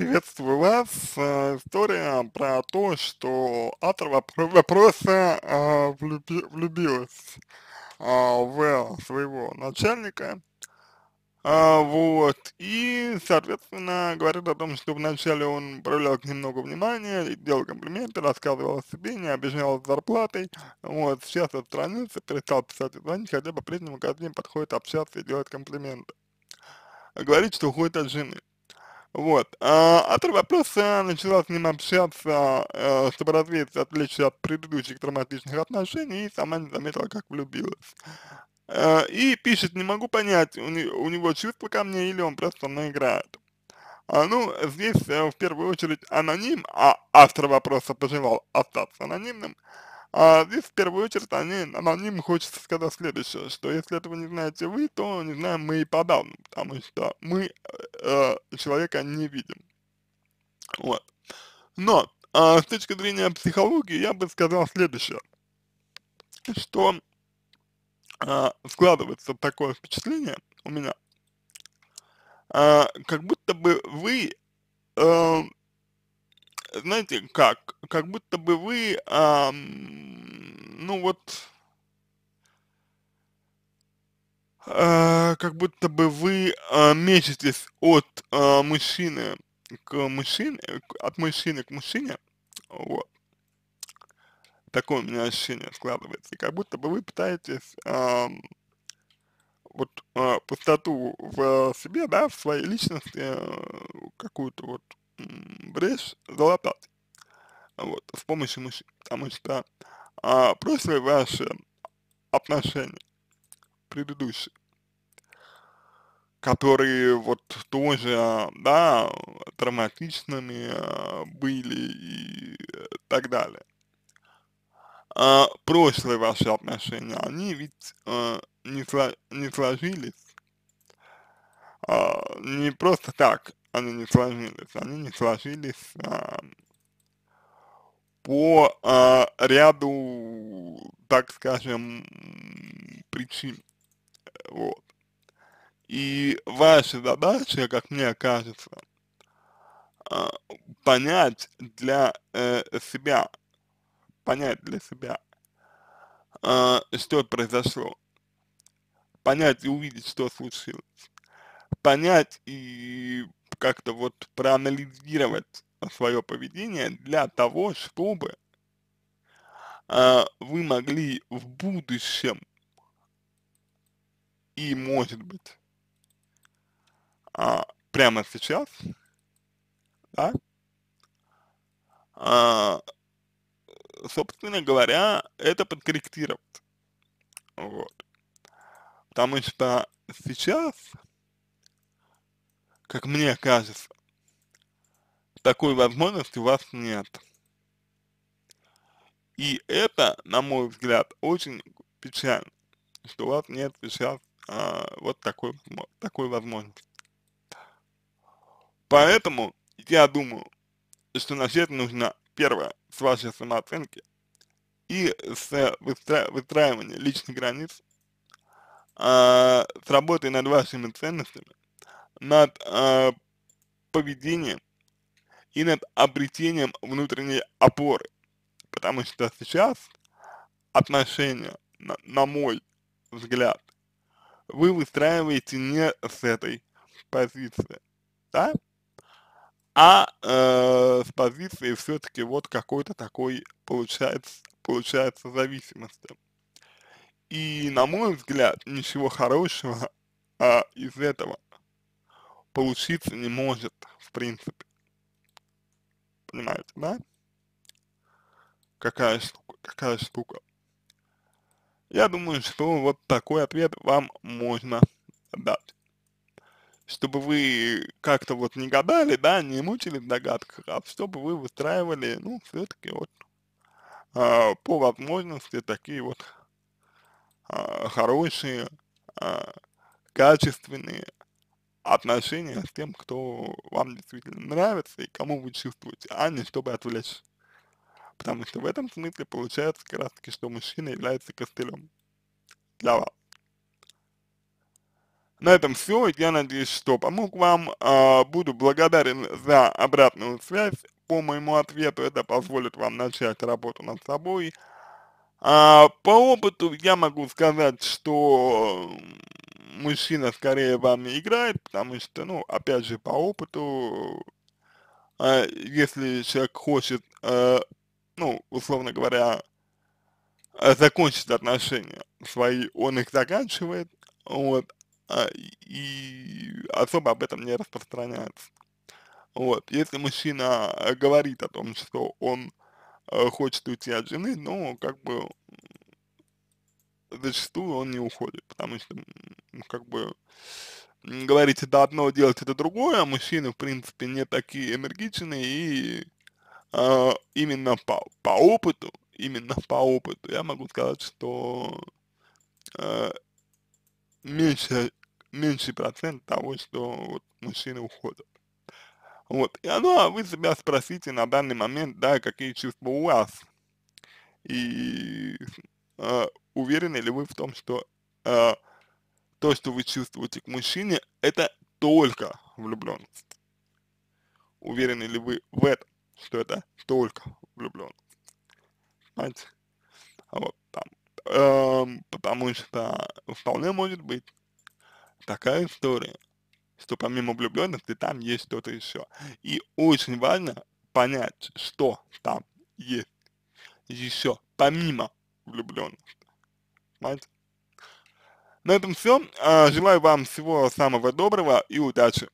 приветствую вас. Э, история про то, что автор вопроса э, влюбилась э, в своего начальника, вот, и, соответственно, говорит о том, что вначале он проявлял немного внимания, делал комплименты, рассказывал о себе, не обижал с зарплатой, вот, сейчас отстранился, перестал писать и звонить, хотя по-прежнему каждый день подходит общаться и делать комплименты. Говорит, что уходит от жены. Вот. А, от вопроса э, начала с ним общаться, э, чтобы развеять отвлечься от предыдущих травматичных отношений, и сама не заметила, как влюбилась. Э, и пишет, не могу понять, у, него чувства ко мне или он просто со мной играет. А, ну, здесь в первую очередь аноним, а автор вопроса пожелал остаться анонимным. А здесь в первую очередь они, аноним хочется сказать следующее, что если этого не знаете вы, то не знаем мы и подавно, потому что мы э, э, человека не видим. Вот. Но э, с точки зрения психологии я бы сказал следующее, что э, складывается такое впечатление у меня, э, как будто бы вы э, знаете, как, как будто бы вы, а, ну вот, а, как будто бы вы а, мечетесь от а, мужчины к мужчине, от мужчины к мужчине, вот. Такое у меня ощущение складывается, и как будто бы вы пытаетесь а, вот а, пустоту в а, себе, да, в своей личности, а, какую-то вот брешь залатать. А вот, с помощью мужчин, потому что а, прошлые ваши отношения, предыдущие, которые вот тоже, да, травматичными а, были и э, так далее. А, прошлые ваши отношения, они ведь а, не, сло, не сложились а, не просто так, они не сложились. Они не сложились а, по а, ряду, так скажем, причин. Вот. И ваша задача, как мне кажется, а, понять для э, себя, понять для себя, э, что произошло, понять и увидеть, что случилось, понять и как-то вот проанализировать свое поведение для того, чтобы э, вы могли в будущем и, может быть, э, прямо сейчас, да, э, собственно говоря, это подкорректировать. Вот. Потому что сейчас как мне кажется. Такой возможности у вас нет. И это, на мой взгляд, очень печально, что у вас нет сейчас а, вот такой, такой возможности. Поэтому я думаю, что начать нужно, первое, с вашей самооценки и с выстра выстраивания личных границ, а, с работой над вашими ценностями, над э, поведением и над обретением внутренней опоры. Потому что сейчас отношения, на, на мой взгляд, вы выстраиваете не с этой позиции, да, а э, с позиции все-таки вот какой-то такой получается, получается зависимости. И на мой взгляд, ничего хорошего э, из этого получиться не может, в принципе. Понимаете, да? Какая штука, какая штука. Я думаю, что вот такой ответ вам можно дать. Чтобы вы как-то вот не гадали, да, не мучились в догадках, а чтобы вы выстраивали, ну, все-таки вот э, по возможности такие вот э, хорошие, э, качественные отношения с тем, кто вам действительно нравится и кому вы чувствуете, а не чтобы отвлечь. Потому что в этом смысле получается как раз таки, что мужчина является костылем для вас. На этом все. Я надеюсь, что помог вам. А, буду благодарен за обратную связь по моему ответу. Это позволит вам начать работу над собой. А, по опыту я могу сказать, что мужчина скорее вам не играет, потому что, ну, опять же, по опыту, э, если человек хочет, э, ну, условно говоря, э, закончить отношения свои, он их заканчивает, вот, а, и особо об этом не распространяется. Вот, если мужчина э, говорит о том, что он э, хочет уйти от жены, ну, как бы зачастую он не уходит, потому что, ну, как бы, говорить это одно, делать это другое, а мужчины, в принципе, не такие энергичные, и э, именно по, по опыту, именно по опыту я могу сказать, что э, меньше, меньший процент того, что вот, мужчины уходят. Вот, и оно, ну, а вы себя спросите на данный момент, да, какие чувства у вас, и э, уверены ли вы в том, что э, то, что вы чувствуете к мужчине, это только влюбленность? Уверены ли вы в этом, что это только влюбленность? Понимаете? А вот там. Э, потому что вполне может быть такая история, что помимо влюбленности там есть что-то еще. И очень важно понять, что там есть еще помимо влюбленности понимаете? На этом все. А, желаю вам всего самого доброго и удачи.